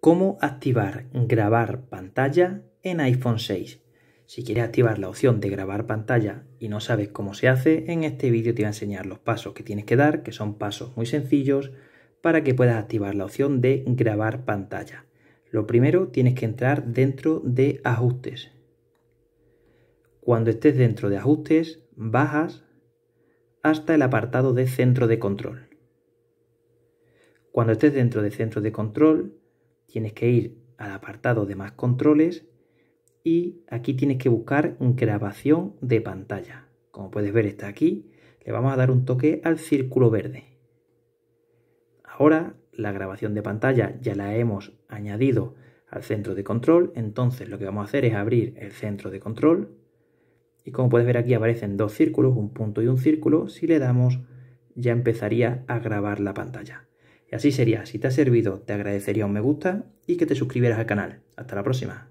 cómo activar grabar pantalla en iPhone 6. Si quieres activar la opción de grabar pantalla y no sabes cómo se hace, en este vídeo te voy a enseñar los pasos que tienes que dar, que son pasos muy sencillos, para que puedas activar la opción de grabar pantalla. Lo primero tienes que entrar dentro de ajustes. Cuando estés dentro de ajustes, bajas hasta el apartado de centro de control. Cuando estés dentro de centro de control, tienes que ir al apartado de más controles y aquí tienes que buscar grabación de pantalla. Como puedes ver está aquí, le vamos a dar un toque al círculo verde. Ahora la grabación de pantalla ya la hemos añadido al centro de control, entonces lo que vamos a hacer es abrir el centro de control y como puedes ver aquí aparecen dos círculos, un punto y un círculo, si le damos ya empezaría a grabar la pantalla. Y así sería, si te ha servido te agradecería un me gusta y que te suscribieras al canal. Hasta la próxima.